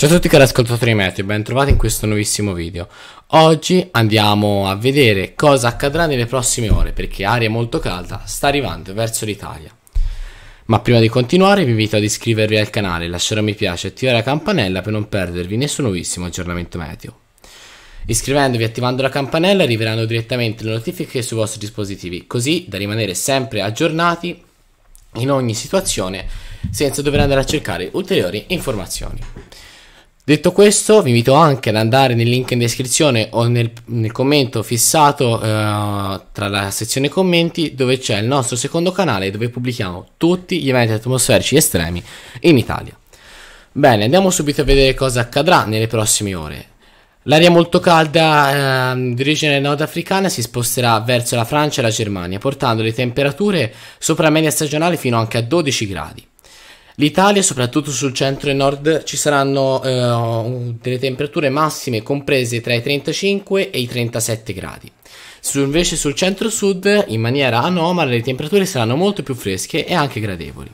Ciao a tutti cari ascoltatori Meteo, ben trovati in questo nuovissimo video. Oggi andiamo a vedere cosa accadrà nelle prossime ore perché aria molto calda sta arrivando verso l'Italia. Ma prima di continuare vi invito ad iscrivervi al canale, lasciare un mi piace e attivare la campanella per non perdervi nessun nuovissimo aggiornamento meteo. Iscrivendovi e attivando la campanella arriveranno direttamente le notifiche sui vostri dispositivi, così da rimanere sempre aggiornati in ogni situazione senza dover andare a cercare ulteriori informazioni. Detto questo, vi invito anche ad andare nel link in descrizione o nel, nel commento fissato eh, tra la sezione commenti dove c'è il nostro secondo canale dove pubblichiamo tutti gli eventi atmosferici estremi in Italia. Bene, andiamo subito a vedere cosa accadrà nelle prossime ore. L'aria molto calda eh, di origine nordafricana si sposterà verso la Francia e la Germania, portando le temperature sopra media stagionale fino anche a 12 gradi. L'Italia, soprattutto sul centro e nord, ci saranno eh, delle temperature massime comprese tra i 35 e i 37 gradi. Su, invece sul centro-sud, in maniera anomala, le temperature saranno molto più fresche e anche gradevoli.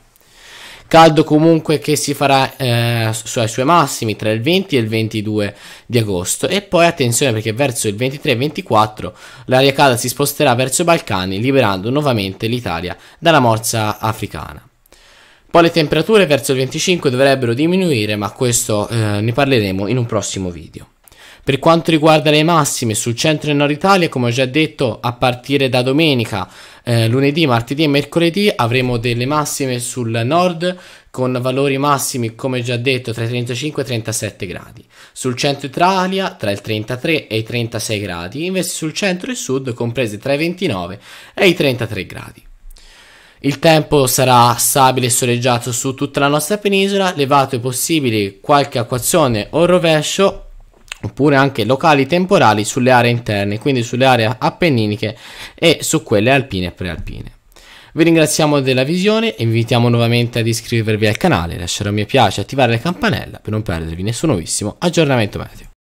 Caldo comunque che si farà eh, ai suoi massimi tra il 20 e il 22 di agosto e poi attenzione perché verso il 23 e 24 l'aria calda si sposterà verso i Balcani liberando nuovamente l'Italia dalla morsa africana. Poi le temperature verso il 25 dovrebbero diminuire, ma questo eh, ne parleremo in un prossimo video. Per quanto riguarda le massime sul centro e nord Italia, come ho già detto, a partire da domenica, eh, lunedì, martedì e mercoledì avremo delle massime sul nord con valori massimi, come già detto, tra i 35 e i 37 gradi. Sul centro Italia tra il 33 e i 36 gradi, invece sul centro e sud comprese tra i 29 e i 33 gradi. Il tempo sarà stabile e soleggiato su tutta la nostra penisola, levato i possibili qualche acquazione o rovescio oppure anche locali temporali sulle aree interne, quindi sulle aree appenniniche e su quelle alpine e prealpine. Vi ringraziamo della visione e vi invitiamo nuovamente ad iscrivervi al canale, lasciare un mi piace e attivare la campanella per non perdervi nessun nuovissimo aggiornamento meteo.